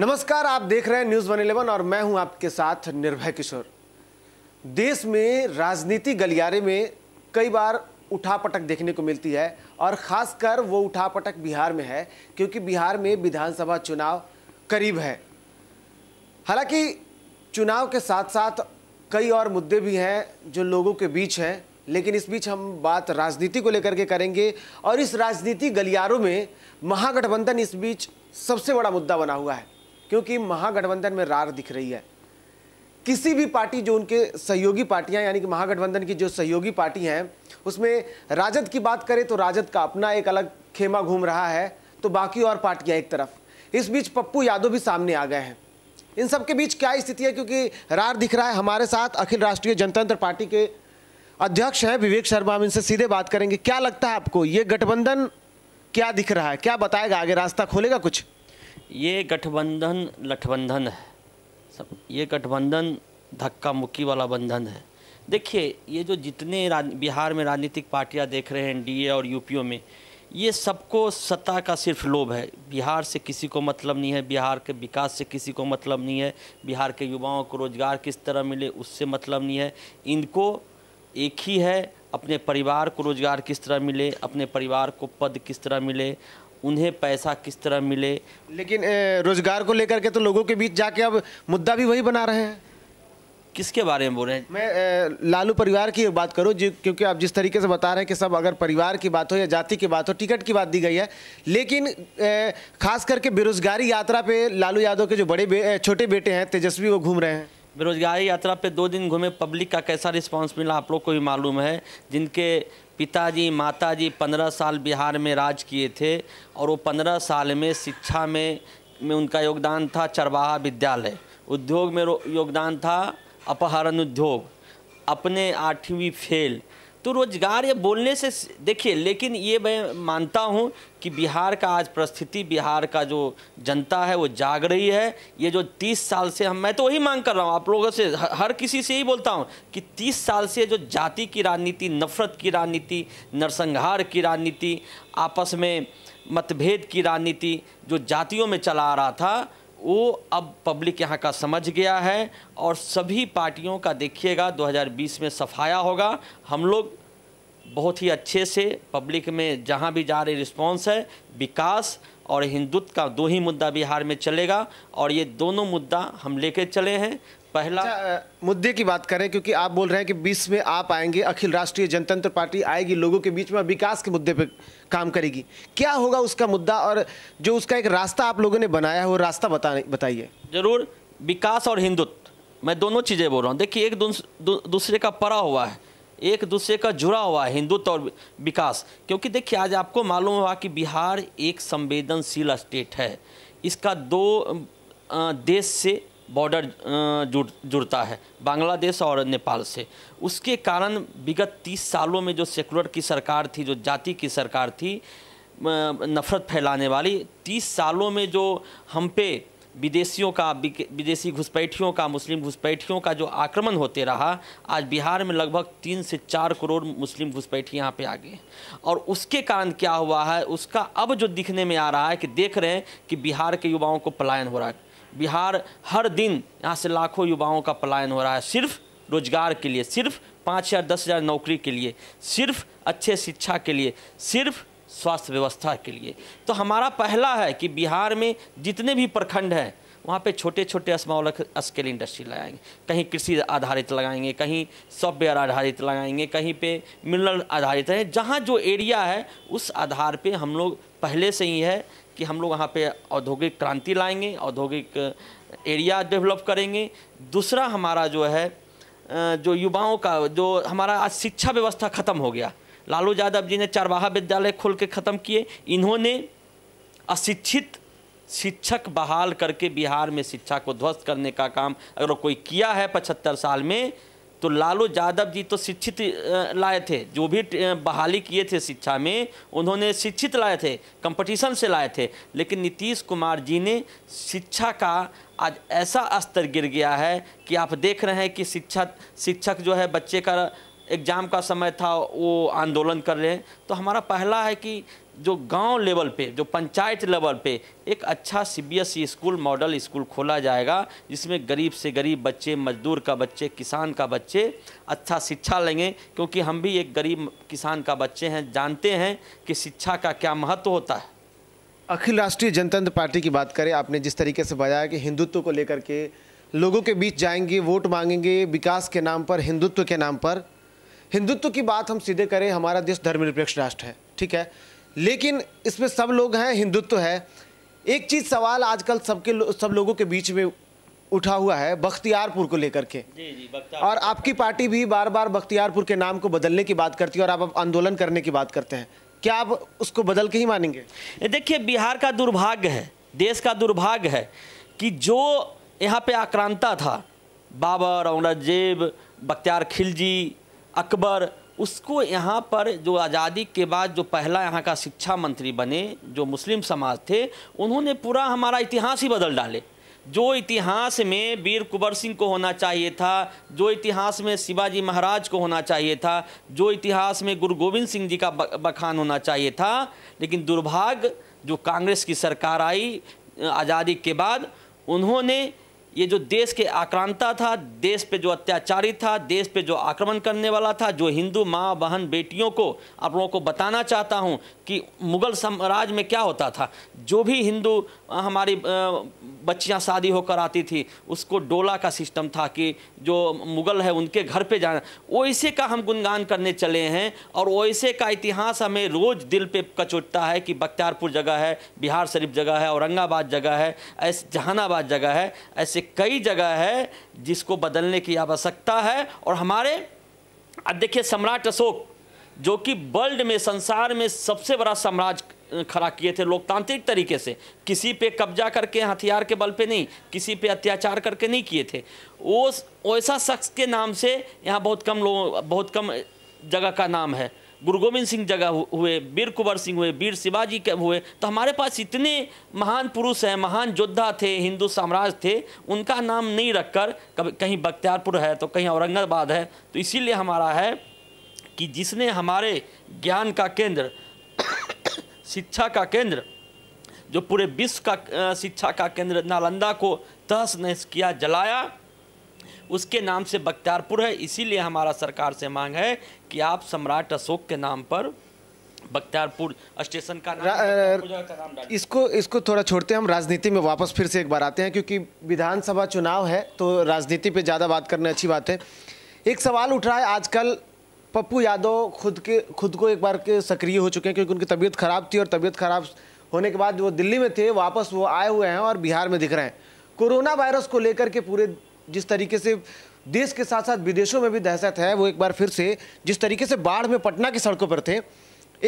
नमस्कार आप देख रहे हैं न्यूज वन इलेवन और मैं हूं आपके साथ निर्भय किशोर देश में राजनीति गलियारे में कई बार उठापटक देखने को मिलती है और खासकर वो उठापटक बिहार में है क्योंकि बिहार में विधानसभा चुनाव करीब है हालांकि चुनाव के साथ साथ कई और मुद्दे भी हैं जो लोगों के बीच हैं लेकिन इस बीच हम बात राजनीति को लेकर के करेंगे और इस राजनीति गलियारों में महागठबंधन इस बीच सबसे बड़ा मुद्दा बना हुआ है क्योंकि महागठबंधन में रार दिख रही है किसी भी पार्टी जो उनके सहयोगी पार्टियां यानी कि महागठबंधन की जो सहयोगी पार्टी हैं उसमें राजद की बात करें तो राजद का अपना एक अलग खेमा घूम रहा है तो बाकी और पार्टियां एक तरफ इस बीच पप्पू यादव भी सामने आ गए हैं इन सब के बीच क्या स्थिति है क्योंकि रार दिख रहा है हमारे साथ अखिल राष्ट्रीय जनतंत्र पार्टी के अध्यक्ष हैं विवेक शर्मा हम इनसे सीधे बात करेंगे क्या लगता है आपको ये गठबंधन क्या दिख रहा है क्या बताएगा आगे रास्ता खोलेगा कुछ ये गठबंधन लठबंधन है सब ये गठबंधन धक्का मुक्की वाला बंधन है देखिए ये जो जितने बिहार में राजनीतिक पार्टियां देख रहे हैं एनडीए और यूपीओ में ये सबको सत्ता का सिर्फ लोभ है बिहार से किसी को मतलब नहीं है बिहार के विकास से किसी को मतलब नहीं है बिहार के युवाओं को रोज़गार किस तरह मिले उससे मतलब नहीं है इनको एक ही है अपने परिवार को रोज़गार किस तरह मिले अपने परिवार को पद किस तरह मिले उन्हें पैसा किस तरह मिले लेकिन रोजगार को लेकर के तो लोगों के बीच जाके अब मुद्दा भी वही बना रहे हैं किसके बारे में बोल रहे हैं मैं लालू परिवार की बात करूं जो क्योंकि आप जिस तरीके से बता रहे हैं कि सब अगर परिवार की बात हो या जाति की बात हो टिकट की बात दी गई है लेकिन खास करके बेरोजगारी यात्रा पे लालू यादव के जो बड़े छोटे बेटे हैं तेजस्वी वो घूम रहे हैं बेरोजगारी यात्रा पे दो दिन घूमे पब्लिक का कैसा रिस्पांस मिला आप लोग को भी मालूम है जिनके पिताजी माताजी पंद्रह साल बिहार में राज किए थे और वो पंद्रह साल में शिक्षा में में उनका योगदान था चरवाहा विद्यालय उद्योग में योगदान था अपहरण उद्योग अपने आठवीं फेल तो रोजगार ये बोलने से देखिए लेकिन ये मैं मानता हूँ कि बिहार का आज परिस्थिति बिहार का जो जनता है वो जाग रही है ये जो तीस साल से हम मैं तो वही मांग कर रहा हूँ आप लोगों से हर किसी से ही बोलता हूँ कि तीस साल से जो जाति की राजनीति नफरत की राजनीति नरसंहार की राजनीति आपस में मतभेद की राजनीति जो जातियों में चला आ रहा था वो अब पब्लिक यहाँ का समझ गया है और सभी पार्टियों का देखिएगा 2020 में सफाया होगा हम लोग बहुत ही अच्छे से पब्लिक में जहाँ भी जा रही रिस्पांस है विकास और हिंदुत्व का दो ही मुद्दा बिहार में चलेगा और ये दोनों मुद्दा हम लेके चले हैं पहला अच्छा, मुद्दे की बात करें क्योंकि आप बोल रहे हैं कि बीस में आप आएंगे अखिल राष्ट्रीय जनतंत्र पार्टी आएगी लोगों के बीच में विकास के मुद्दे पर काम करेगी क्या होगा उसका मुद्दा और जो उसका एक रास्ता आप लोगों ने बनाया है वो रास्ता बता बताइए जरूर विकास और हिंदुत्व मैं दोनों चीज़ें बोल रहा हूँ देखिए एक दूसरे का परा हुआ है एक दूसरे का जुड़ा हुआ है हिंदुत्व और विकास क्योंकि देखिए आज आपको मालूम हुआ कि बिहार एक संवेदनशील स्टेट है इसका दो देश से बॉर्डर जुड़ जुड़ता है बांग्लादेश और नेपाल से उसके कारण विगत तीस सालों में जो सेकुलर की सरकार थी जो जाति की सरकार थी नफ़रत फैलाने वाली तीस सालों में जो हम पे विदेशियों का विदेशी घुसपैठियों का मुस्लिम घुसपैठियों का जो आक्रमण होते रहा आज बिहार में लगभग तीन से चार करोड़ मुस्लिम घुसपैठी यहाँ पे आ गए और उसके कारण क्या हुआ है उसका अब जो दिखने में आ रहा है कि देख रहे हैं कि बिहार के युवाओं को पलायन हो रहा है बिहार हर दिन यहाँ से लाखों युवाओं का पलायन हो रहा है सिर्फ रोजगार के लिए सिर्फ पाँच हज़ार दस हज़ार नौकरी के लिए सिर्फ अच्छे शिक्षा के लिए सिर्फ स्वास्थ्य व्यवस्था के लिए तो हमारा पहला है कि बिहार में जितने भी प्रखंड हैं वहाँ पे छोटे छोटे स्मॉल स्केल इंडस्ट्री लगाएंगे कहीं कृषि आधारित लगाएंगे कहीं सॉफ्टवेयर आधारित लगाएंगे कहीं पे मिनरल आधारित है जहाँ जो एरिया है उस आधार पे हम लोग पहले से ही है कि हम लोग यहाँ पे औद्योगिक क्रांति लाएंगे औद्योगिक एरिया डेवलप करेंगे दूसरा हमारा जो है जो युवाओं का जो हमारा आज शिक्षा व्यवस्था ख़त्म हो गया लालू यादव जी ने चारवाहा विद्यालय खोल के ख़त्म किए इन्होंने अशिक्षित शिक्षक बहाल करके बिहार में शिक्षा को ध्वस्त करने का काम अगर कोई किया है पचहत्तर साल में तो लालू यादव जी तो शिक्षित लाए थे जो भी बहाली किए थे शिक्षा में उन्होंने शिक्षित लाए थे कंपटीशन से लाए थे लेकिन नीतीश कुमार जी ने शिक्षा का आज ऐसा स्तर गिर गया है कि आप देख रहे हैं कि शिक्षा शिक्षक जो है बच्चे का एग्ज़ाम का समय था वो आंदोलन कर रहे हैं तो हमारा पहला है कि जो गांव लेवल पे जो पंचायत लेवल पे एक अच्छा CBSE e school model school खोला जाएगा जिसमें गरीब से गरीब बच्चे मजदूर का बच्चे किसान का बच्चे अच्छा शिक्षा लेंगे क्योंकि हम भी एक गरीब किसान का बच्चे हैं जानते हैं कि शिक्षा का क्या महत्व होता है अखिल राष्ट्रीय जनतंत्र पार्टी की बात करें आपने जिस तरीके से बताया कि हिंदुत्व को लेकर के लोगों के बीच जाएंगे वोट मांगेंगे विकास के नाम पर हिंदुत्व के नाम पर हिंदुत्व की बात हम सीधे करें हमारा देश धर्मनिरपेक्ष राष्ट्र है ठीक है लेकिन इसमें सब लोग हैं हिंदुत्व है एक चीज़ सवाल आजकल सबके सब लोगों के बीच में उठा हुआ है बख्तियारपुर को लेकर के जी जी और आपकी पार्टी भी बार बार बख्तियारपुर के नाम को बदलने की बात करती है और आप आंदोलन करने की बात करते हैं क्या आप उसको बदल के ही मानेंगे देखिए बिहार का दुर्भाग्य है देश का दुर्भाग्य है कि जो यहाँ पे आक्रांता था बाबर औरंगजेब बख्तियार खिलजी अकबर उसको यहाँ पर जो आज़ादी के बाद जो पहला यहाँ का शिक्षा मंत्री बने जो मुस्लिम समाज थे उन्होंने पूरा हमारा इतिहास ही बदल डाले जो इतिहास में वीर कुंवर सिंह को होना चाहिए था जो इतिहास में शिवाजी महाराज को होना चाहिए था जो इतिहास में गुरु गोविंद सिंह जी का बखान होना चाहिए था लेकिन दुर्भाग्य जो कांग्रेस की सरकार आई आज़ादी के बाद उन्होंने ये जो देश के आक्रांता था देश पे जो अत्याचारी था देश पे जो आक्रमण करने वाला था जो हिंदू माँ बहन बेटियों को आप लोगों को बताना चाहता हूँ कि मुग़ल साम्राज्य में क्या होता था जो भी हिंदू हमारी बच्चियाँ शादी होकर आती थी उसको डोला का सिस्टम था कि जो मुग़ल है उनके घर पे जाना वैसे का हम गुणगान करने चले हैं और वैसे का इतिहास हमें रोज़ दिल पे कचोटता है कि बख्तियारपुर जगह है बिहार शरीफ जगह है औरंगाबाद जगह है ऐसे जहानाबाद जगह है ऐसे कई जगह है जिसको बदलने की आवश्यकता है और हमारे अब देखिए सम्राट अशोक जो कि वर्ल्ड में संसार में सबसे बड़ा साम्राज्य खड़ा किए थे लोकतांत्रिक तरीके से किसी पे कब्जा करके हथियार के बल पे नहीं किसी पे अत्याचार करके नहीं किए थे वो ऐसा शख्स के नाम से यहाँ बहुत कम लोग बहुत कम जगह का नाम है गुरु गोविंद सिंह जगह हुए वीर कुंवर सिंह हुए वीर शिवाजी के हुए तो हमारे पास इतने महान पुरुष हैं महान योद्धा थे हिंदू साम्राज्य थे उनका नाम नहीं रखकर कभी कहीं बख्तियारपुर है तो कहीं औरंगाबाद है तो इसीलिए हमारा है कि जिसने हमारे ज्ञान का केंद्र शिक्षा का केंद्र जो पूरे विश्व का शिक्षा का केंद्र नालंदा को तहस नहस किया जलाया उसके नाम से बख्तियारपुर है इसीलिए हमारा सरकार से मांग है कि आप सम्राट अशोक के नाम पर बख्तियारपुर स्टेशन का नाम का इसको इसको थोड़ा छोड़ते हैं हम राजनीति में वापस फिर से एक बार आते हैं क्योंकि विधानसभा चुनाव है तो राजनीति पे ज़्यादा बात करने अच्छी बात है एक सवाल उठ रहा है आजकल पप्पू यादव खुद के खुद को एक बार के सक्रिय हो चुके हैं क्योंकि उनकी तबीयत खराब थी और तबीयत खराब होने के बाद वो दिल्ली में थे वापस वो आए हुए हैं और बिहार में दिख रहे हैं कोरोना वायरस को लेकर के पूरे जिस तरीके से देश के साथ साथ विदेशों में भी दहशत है वो एक बार फिर से जिस तरीके से बाढ़ में पटना की सड़कों पर थे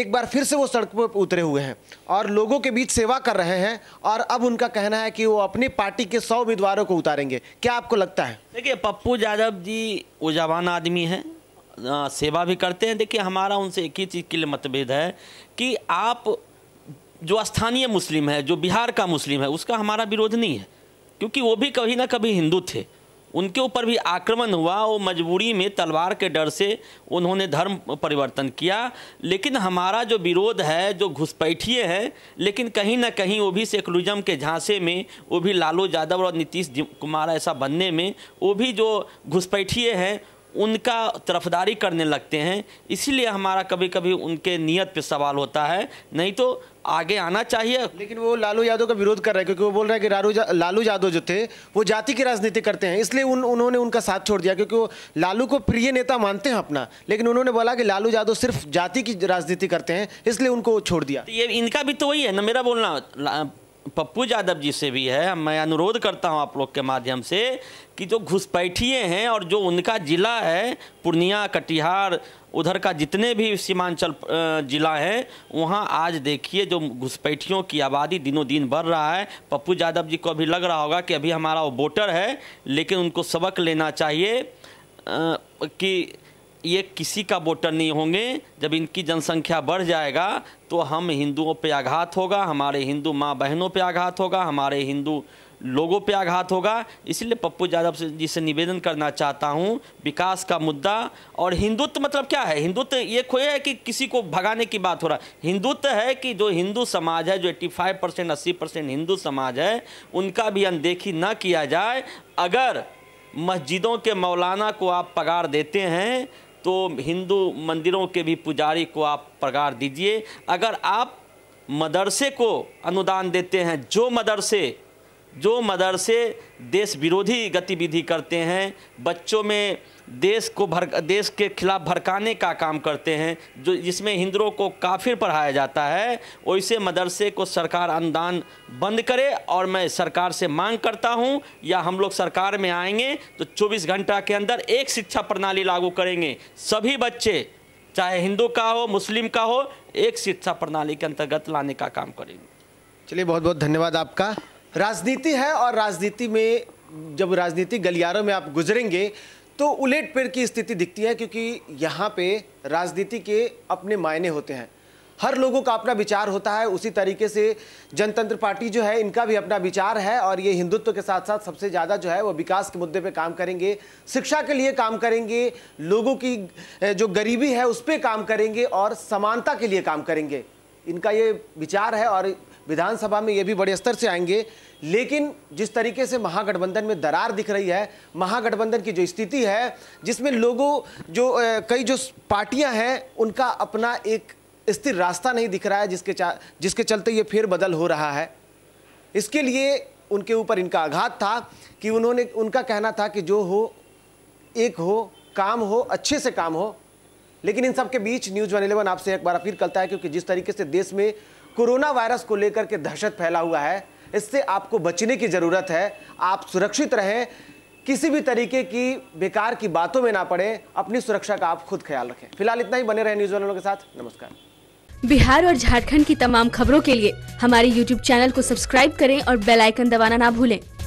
एक बार फिर से वो सड़क पर उतरे हुए हैं और लोगों के बीच सेवा कर रहे हैं और अब उनका कहना है कि वो अपनी पार्टी के सौ उम्मीदवारों को उतारेंगे क्या आपको लगता है देखिए पप्पू यादव जी वो जवान आदमी हैं सेवा भी करते हैं देखिए हमारा उनसे एक ही चीज़ के लिए मतभेद है कि आप जो स्थानीय मुस्लिम है जो बिहार का मुस्लिम है उसका हमारा विरोध नहीं है क्योंकि वो भी कभी ना कभी हिंदू थे उनके ऊपर भी आक्रमण हुआ वो मजबूरी में तलवार के डर से उन्होंने धर्म परिवर्तन किया लेकिन हमारा जो विरोध है जो घुसपैठिए है लेकिन कहीं ना कहीं वो भी सेकुलरिज्म के झांसे में वो भी लालू यादव और नीतीश कुमार ऐसा बनने में वो भी जो घुसपैठिए हैं उनका तरफदारी करने लगते हैं इसीलिए हमारा कभी कभी उनके नियत पे सवाल होता है नहीं तो आगे आना चाहिए लेकिन वो लालू यादव का विरोध कर रहे हैं क्योंकि वो बोल रहे हैं कि लालू लालू यादव जो थे वो जाति की राजनीति करते हैं इसलिए उन उन्होंने उनका साथ छोड़ दिया क्योंकि वो लालू को प्रिय नेता मानते हैं अपना लेकिन उन्होंने बोला कि लालू यादव सिर्फ जाति की राजनीति करते हैं इसलिए उनको छोड़ दिया ये इनका भी तो वही है ना मेरा बोलना पप्पू यादव जी से भी है मैं अनुरोध करता हूं आप लोग के माध्यम से कि जो घुसपैठिए हैं और जो उनका ज़िला है पूर्णिया कटिहार उधर का जितने भी सीमांचल जिला हैं वहाँ आज देखिए जो घुसपैठियों की आबादी दिनों दिन बढ़ रहा है पप्पू यादव जी को अभी लग रहा होगा कि अभी हमारा वो वोटर है लेकिन उनको सबक लेना चाहिए कि ये किसी का वोटर नहीं होंगे जब इनकी जनसंख्या बढ़ जाएगा तो हम हिंदुओं पे आघात होगा हमारे हिंदू माँ बहनों पे आघात होगा हमारे हिंदू लोगों पे आघात होगा इसलिए पप्पू यादव जी से निवेदन करना चाहता हूँ विकास का मुद्दा और हिंदुत्व मतलब क्या है हिंदुत्व ये खोए है कि किसी को भगाने की बात हो रहा है हिंदुत्व है कि जो हिंदू समाज है जो 85 परसेंट अस्सी परसेंट हिंदू समाज है उनका भी अनदेखी ना किया जाए अगर मस्जिदों के मौलाना को आप पगार देते हैं तो हिंदू मंदिरों के भी पुजारी को आप प्रगाड़ दीजिए अगर आप मदरसे को अनुदान देते हैं जो मदरसे जो मदरसे देश विरोधी गतिविधि करते हैं बच्चों में देश को भर देश के खिलाफ भड़काने का काम करते हैं जो जिसमें हिंदुओं को काफिर पढ़ाया जाता है वैसे मदरसे को सरकार अनुदान बंद करे और मैं सरकार से मांग करता हूं या हम लोग सरकार में आएंगे तो 24 घंटा के अंदर एक शिक्षा प्रणाली लागू करेंगे सभी बच्चे चाहे हिंदू का हो मुस्लिम का हो एक शिक्षा प्रणाली के अंतर्गत लाने का काम करेंगे चलिए बहुत बहुत धन्यवाद आपका राजनीति है और राजनीति में जब राजनीति गलियारों में आप गुजरेंगे तो उलेट पेड़ की स्थिति दिखती है क्योंकि यहाँ पे राजनीति के अपने मायने होते हैं हर लोगों का अपना विचार होता है उसी तरीके से जनतंत्र पार्टी जो है इनका भी अपना विचार है और ये हिंदुत्व के साथ साथ सबसे ज़्यादा जो है वो विकास के मुद्दे पे काम करेंगे शिक्षा के लिए काम करेंगे लोगों की जो गरीबी है उस पर काम करेंगे और समानता के लिए काम करेंगे इनका ये विचार है और विधानसभा में ये भी बड़े स्तर से आएंगे लेकिन जिस तरीके से महागठबंधन में दरार दिख रही है महागठबंधन की जो स्थिति है जिसमें लोगों जो कई जो पार्टियां हैं उनका अपना एक स्थिर रास्ता नहीं दिख रहा है जिसके जिसके चलते ये फिर बदल हो रहा है इसके लिए उनके ऊपर इनका आघात था कि उन्होंने उनका कहना था कि जो हो एक हो काम हो अच्छे से काम हो लेकिन इन सब के बीच न्यूज़ वन इलेवन आपसे एक बार अपील करता है क्योंकि जिस तरीके से देश में कोरोना वायरस को लेकर के दहशत फैला हुआ है इससे आपको बचने की ज़रूरत है आप सुरक्षित रहें किसी भी तरीके की बेकार की बातों में ना पड़े अपनी सुरक्षा का आप खुद ख्याल रखें फिलहाल इतना ही बने रहे न्यूज वालों के साथ नमस्कार बिहार और झारखंड की तमाम खबरों के लिए हमारे YouTube चैनल को सब्सक्राइब करें और बेल आइकन दबाना ना भूलें